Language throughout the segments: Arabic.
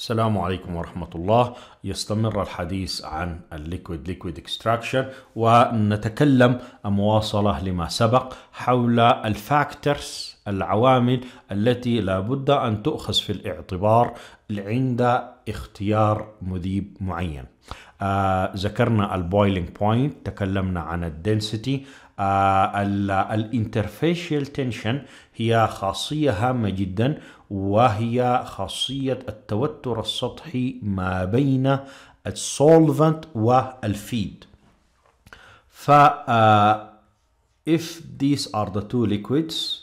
السلام عليكم ورحمة الله يستمر الحديث عن الليكويد ليكويد اكستراكشن ونتكلم مواصلة لما سبق حول الفاكتورز العوامل التي لابد أن تؤخذ في الاعتبار عند اختيار مذيب معين آه ذكرنا البويلينج بوينت تكلمنا عن الدنسيتي آه الانترفيشيال تنشن هي خاصية هامة جدا وهي خاصية التوتر السطحي ما بين السولفنت والفيد ف uh, if these are the two liquids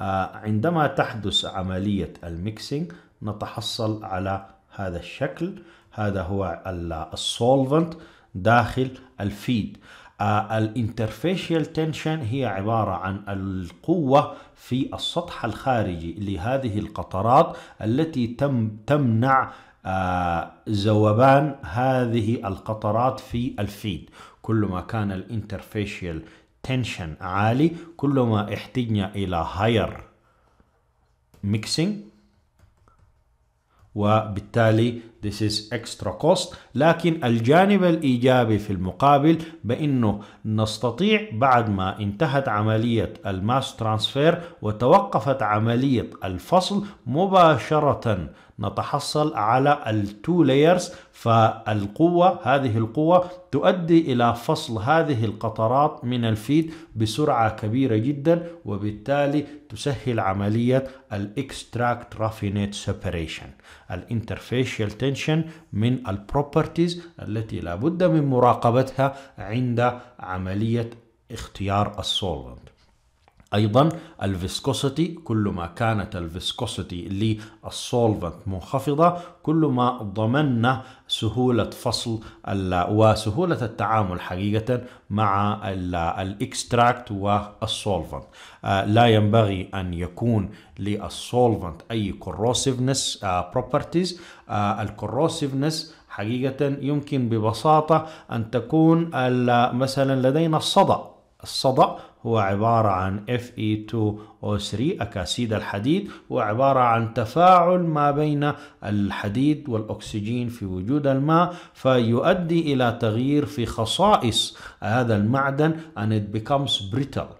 آه، عندما تحدث عملية الميكسينج نتحصل على هذا الشكل هذا هو السولفنت داخل الفيد الانترفيشيال تنشن هي عبارة عن القوة في السطح الخارجي لهذه القطرات التي تم تمنع ذوبان آه، هذه القطرات في الفيد كل ما كان الانترفيشيال تنشن عالي كل ما احتجنا إلى higher mixing وبالتالي this is extra cost لكن الجانب الإيجابي في المقابل بأنه نستطيع بعد ما انتهت عملية الماس ترانسفير وتوقفت عملية الفصل مباشرة نتحصل على التو لايرز فالقوة هذه القوة تؤدي إلى فصل هذه القطرات من الفيد بسرعة كبيرة جدا وبالتالي تسهل عملية الاكستراكت رافينيت سيبريشن الانترفيشيال تنشن من البروبرتيز التي لابد من مراقبتها عند عملية اختيار السولفنت أيضا الفيسكوسيتي كل ما كانت الفيسكوسيتي للسولفنت منخفضة كل ما ضمننا سهولة فصل وسهولة التعامل حقيقة مع الاكستراكت والسولفنت آه، لا ينبغي أن يكون للسولفنت أي كوروسيفنس بروبرتيز الكوروسيفنس حقيقة يمكن ببساطة أن تكون مثلا لدينا الصدأ الصدأ هو عبارة عن Fe2O3 أكاسيد الحديد هو عبارة عن تفاعل ما بين الحديد والأكسجين في وجود الماء فيؤدي إلى تغيير في خصائص هذا المعدن and it becomes brittle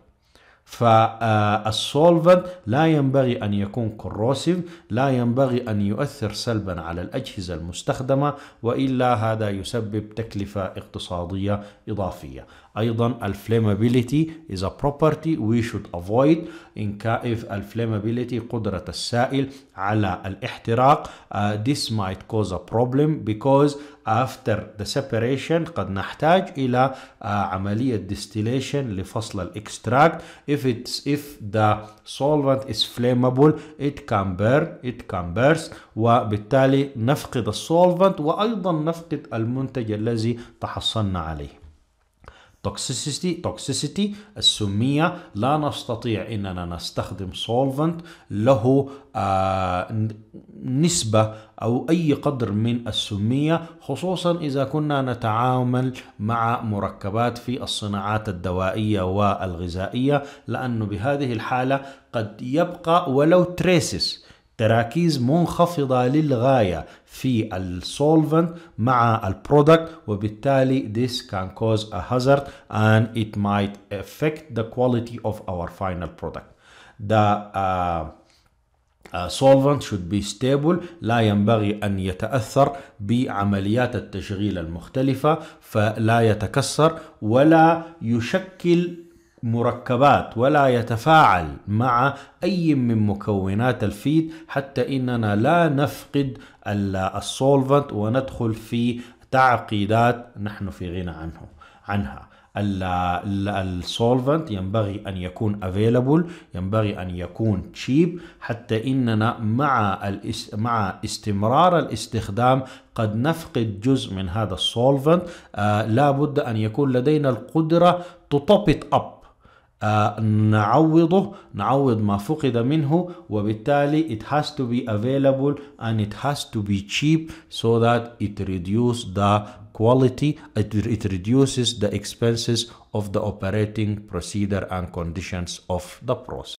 فالسولفنت لا ينبغي أن يكون كروسيف لا ينبغي أن يؤثر سلبا على الأجهزة المستخدمة وإلا هذا يسبب تكلفة اقتصادية إضافية ايضا الفليمابيليتي is a property we should avoid in if الفليمابيليتي قدرة السائل على الاحتراق uh, this might cause a problem because after the separation قد نحتاج إلى uh, عملية distillation لفصل الاكستراكت if it's if the solvent is flammable it can burn it can burst وبالتالي نفقد السولفنت وأيضا نفقد المنتج الذي تحصلنا عليه toxicity toxicity السميه لا نستطيع اننا نستخدم سولفنت له آه، نسبه او اي قدر من السميه خصوصا اذا كنا نتعامل مع مركبات في الصناعات الدوائيه والغذائيه لانه بهذه الحاله قد يبقى ولو تريسس تراكيز منخفضة للغاية في السولفنت مع البرودكت وبالتالي this can cause a hazard and it might affect the quality of our final product. The uh, uh solvent should be stable لا ينبغي أن يتأثر بعمليات التشغيل المختلفة فلا يتكسر ولا يشكل مركبات ولا يتفاعل مع أي من مكونات الفيد حتى إننا لا نفقد السولفنت وندخل في تعقيدات نحن في غنى عنه عنها السولفنت ينبغي أن يكون افيلبل ينبغي أن يكون تشيب حتى إننا مع مع استمرار الاستخدام قد نفقد جزء من هذا السولفنت آه لابد أن يكون لدينا القدرة تطبط اب نعوضه نعوض ما فقد منه وبالتالي it has to be available and it has to be cheap so that it reduces the quality it, it reduces the expenses of the operating procedure and conditions of the process